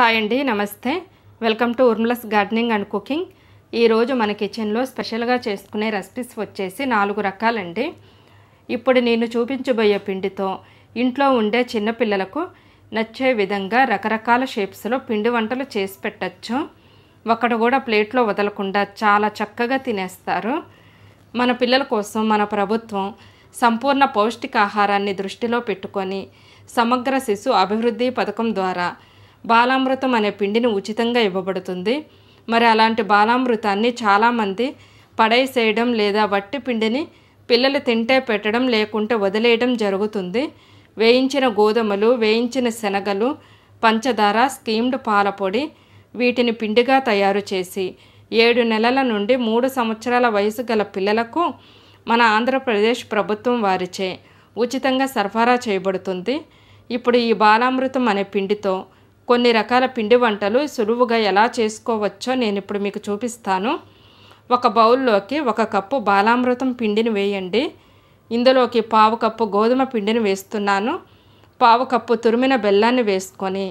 hi అండి నమస్తే welcome to ఉర్మలస్ గార్డెనింగ్ అండ్ కుకింగ్ ఈరోజు మన కిచెన్లో స్పెషల్గా చేసుకునే రెసిపీస్ వచ్చేసి నాలుగు రకాలండి ఇప్పుడు నేను చూపించబోయే పిండితో ఇంట్లో ఉండే చిన్నపిల్లలకు నచ్చే విధంగా రకరకాల షేప్స్లో పిండి వంటలు చేసి పెట్టచ్చు ఒకటి కూడా ప్లేట్లో వదలకుండా చాలా చక్కగా తినేస్తారు మన పిల్లల కోసం మన ప్రభుత్వం సంపూర్ణ పౌష్టికాహారాన్ని దృష్టిలో పెట్టుకొని సమగ్ర శిశు అభివృద్ధి పథకం ద్వారా బాలామృతం అనే పిండిని ఉచితంగా ఇవ్వబడుతుంది మరి అలాంటి బాలామృతాన్ని చాలామంది పడేసేయడం లేదా వట్టి పిండిని పిల్లలు తింటే పెట్టడం లేకుంటే వదిలేయడం జరుగుతుంది వేయించిన గోధుమలు వేయించిన శనగలు పంచదార స్కీమ్డ్ పాలపొడి వీటిని పిండిగా తయారు చేసి ఏడు నెలల నుండి మూడు సంవత్సరాల వయసు గల పిల్లలకు మన ఆంధ్రప్రదేశ్ ప్రభుత్వం వారిచే ఉచితంగా సరఫరా చేయబడుతుంది ఇప్పుడు ఈ బాలామృతం అనే పిండితో కొన్ని రకాల పిండి వంటలు సులువుగా ఎలా చేసుకోవచ్చో నేను ఇప్పుడు మీకు చూపిస్తాను ఒక బౌల్లోకి ఒక కప్పు బాలామృతం పిండిని వేయండి ఇందులోకి పావు కప్పు గోధుమ పిండిని వేస్తున్నాను పావు కప్పు తురిమిన బెల్లాన్ని వేసుకొని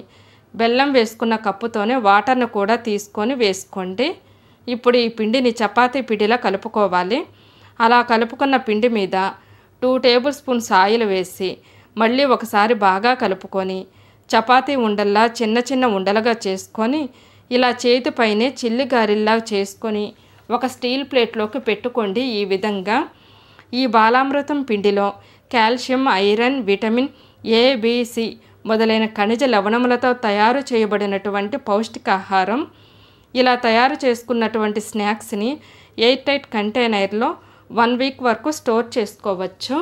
బెల్లం వేసుకున్న కప్పుతోనే వాటర్ను కూడా తీసుకొని వేసుకోండి ఇప్పుడు ఈ పిండిని చపాతీ పిండిలా కలుపుకోవాలి అలా కలుపుకున్న పిండి మీద టూ టేబుల్ స్పూన్స్ ఆయిల్ వేసి మళ్ళీ ఒకసారి బాగా కలుపుకొని చపాతీ ఉండల్లా చిన్న చిన్న ఉండలుగా చేసుకొని ఇలా చేతిపైనే చిల్లి గారెల్లా చేసుకొని ఒక స్టీల్ ప్లేట్లోకి పెట్టుకోండి ఈ విధంగా ఈ బాలామృతం పిండిలో కాల్షియం ఐరన్ విటమిన్ ఏబిసి మొదలైన ఖనిజ లవణములతో తయారు చేయబడినటువంటి పౌష్టికాహారం ఇలా తయారు చేసుకున్నటువంటి స్నాక్స్ని ఎయిర్ టైట్ కంటైనర్లో వన్ వీక్ వరకు స్టోర్ చేసుకోవచ్చు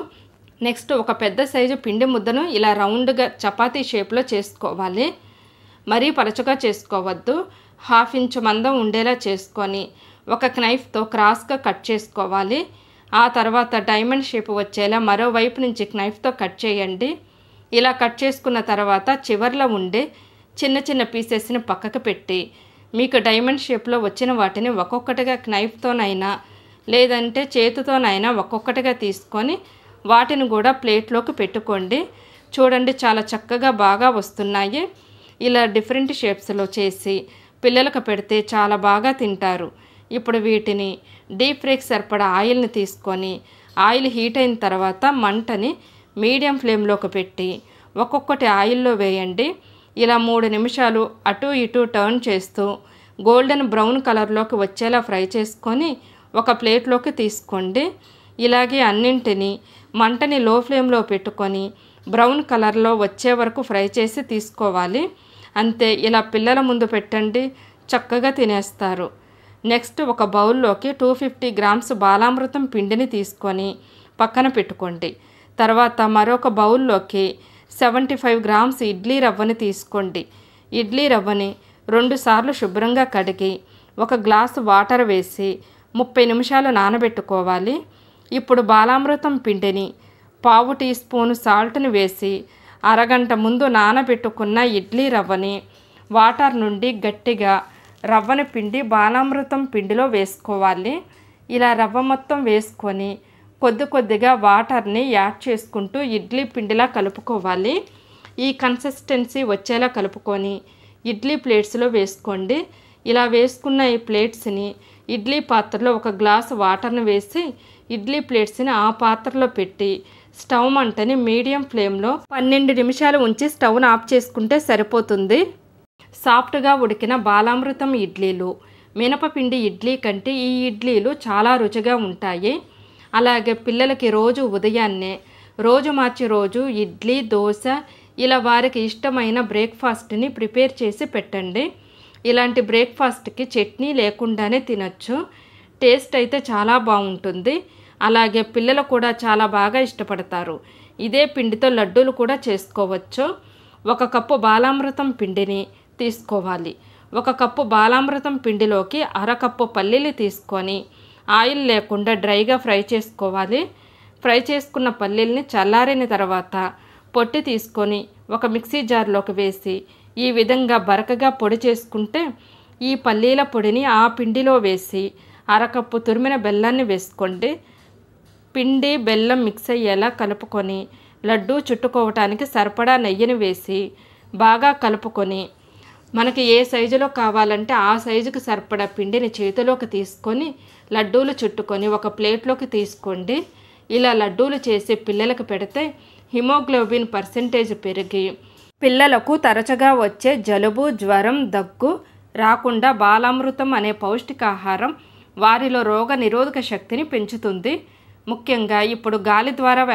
నెక్స్ట్ ఒక పెద్ద సైజు పిండి ముద్దను ఇలా రౌండ్గా చపాతీ షేప్లో చేసుకోవాలి మరీ పరచుగా చేసుకోవద్దు హాఫ్ ఇంచ్ మందం ఉండేలా చేసుకొని ఒక క్నైఫ్తో క్రాస్గా కట్ చేసుకోవాలి ఆ తర్వాత డైమండ్ షేప్ వచ్చేలా మరోవైపు నుంచి క్నైఫ్తో కట్ చేయండి ఇలా కట్ చేసుకున్న తర్వాత చివర్లో ఉండే చిన్న చిన్న పీసెస్ని పక్కకు పెట్టి మీకు డైమండ్ షేప్లో వచ్చిన వాటిని ఒక్కొక్కటిగా క్నైఫ్తోనైనా లేదంటే చేతితోనైనా ఒక్కొక్కటిగా తీసుకొని వాటిని కూడా ప్లేట్లోకి పెట్టుకోండి చూడండి చాలా చక్కగా బాగా వస్తున్నాయి ఇలా డిఫరెంట్ షేప్స్లో చేసి పిల్లలకు పెడితే చాలా బాగా తింటారు ఇప్పుడు వీటిని డీప్ ఫ్రేక్ సరిపడా ఆయిల్ని తీసుకొని ఆయిల్ హీట్ అయిన తర్వాత మంటని మీడియం ఫ్లేమ్లోకి పెట్టి ఒక్కొక్కటి ఆయిల్లో వేయండి ఇలా మూడు నిమిషాలు అటు ఇటు టర్న్ చేస్తూ గోల్డెన్ బ్రౌన్ కలర్లోకి వచ్చేలా ఫ్రై చేసుకొని ఒక ప్లేట్లోకి తీసుకోండి ఇలాగే అన్నింటినీ మంటని లో ఫ్లేమ్లో పెట్టుకొని బ్రౌన్ కలర్లో వచ్చే వరకు ఫ్రై చేసి తీసుకోవాలి అంతే ఇలా పిల్లల ముందు పెట్టండి చక్కగా తినేస్తారు నెక్స్ట్ ఒక బౌల్లోకి టూ ఫిఫ్టీ గ్రామ్స్ బాలామృతం పిండిని తీసుకొని పక్కన పెట్టుకోండి తర్వాత మరొక బౌల్లోకి సెవెంటీ ఫైవ్ గ్రామ్స్ ఇడ్లీ రవ్వని తీసుకోండి ఇడ్లీ రవ్వని రెండుసార్లు శుభ్రంగా కడిగి ఒక గ్లాసు వాటర్ వేసి ముప్పై నిమిషాలు నానబెట్టుకోవాలి ఇప్పుడు బాలామృతం పిండిని పావు టీ స్పూను సాల్ట్ని వేసి అరగంట ముందు నానబెట్టుకున్న ఇడ్లీ రవ్వని వాటర్ నుండి గట్టిగా రవ్వని పిండి బాలామృతం పిండిలో వేసుకోవాలి ఇలా రవ్వ మొత్తం వేసుకొని కొద్ది కొద్దిగా వాటర్ని యాడ్ చేసుకుంటూ ఇడ్లీ పిండిలా కలుపుకోవాలి ఈ కన్సిస్టెన్సీ వచ్చేలా కలుపుకొని ఇడ్లీ ప్లేట్స్లో వేసుకోండి ఇలా వేసుకున్న ఈ ప్లేట్స్ని ఇడ్లీ పాత్రలో ఒక గ్లాసు వాటర్ని వేసి ఇడ్లీ ప్లేట్స్ని ఆ పాత్రలో పెట్టి స్టవ్ మంటని మీడియం ఫ్లేమ్లో పన్నెండు నిమిషాలు ఉంచి స్టవ్ను ఆఫ్ చేసుకుంటే సరిపోతుంది సాఫ్ట్గా ఉడికిన బాలామృతం ఇడ్లీలు మినపపిండి ఇడ్లీ కంటే ఈ ఇడ్లీలు చాలా రుచిగా ఉంటాయి అలాగే పిల్లలకి రోజు ఉదయాన్నే రోజు మార్చి రోజు ఇడ్లీ దోశ ఇలా వారికి ఇష్టమైన బ్రేక్ఫాస్ట్ని ప్రిపేర్ చేసి పెట్టండి ఇలాంటి బ్రేక్ఫాస్ట్కి చట్నీ లేకుండానే తినచ్చు టేస్ట్ అయితే చాలా బాగుంటుంది అలాగే పిల్లలు కూడా చాలా బాగా ఇష్టపడతారు ఇదే పిండితో లడ్డూలు కూడా చేసుకోవచ్చు ఒక కప్పు బాలామృతం పిండిని తీసుకోవాలి ఒక కప్పు బాలామృతం పిండిలోకి అరకప్పు పల్లీలు తీసుకొని ఆయిల్ లేకుండా డ్రైగా ఫ్రై చేసుకోవాలి ఫ్రై చేసుకున్న పల్లీల్ని చల్లారిన తర్వాత పొట్టి తీసుకొని ఒక మిక్సీ జార్లోకి వేసి ఈ విధంగా బరకగా పొడి చేసుకుంటే ఈ పల్లీల పొడిని ఆ పిండిలో వేసి అరకప్పు తురిమిన బెల్లాన్ని వేసుకోండి పిండి బెల్లం మిక్స్ అయ్యేలా కలుపుకొని లడ్డు చుట్టుకోవటానికి సరిపడా నెయ్యిని వేసి బాగా కలుపుకొని మనకి ఏ సైజులో కావాలంటే ఆ సైజుకి సరిపడా పిండిని చేతిలోకి తీసుకొని లడ్డూలు చుట్టుకొని ఒక ప్లేట్లోకి తీసుకోండి ఇలా లడ్డూలు చేసి పిల్లలకు పెడితే హిమోగ్లోబిన్ పర్సెంటేజ్ పెరిగి పిల్లలకు తరచుగా వచ్చే జలుబు జ్వరం దగ్గు రాకుండా బాలామృతం అనే పౌష్టికాహారం వారిలో రోగ నిరోధక శక్తిని పెంచుతుంది ముఖ్యంగా ఇప్పుడు గాలి ద్వారా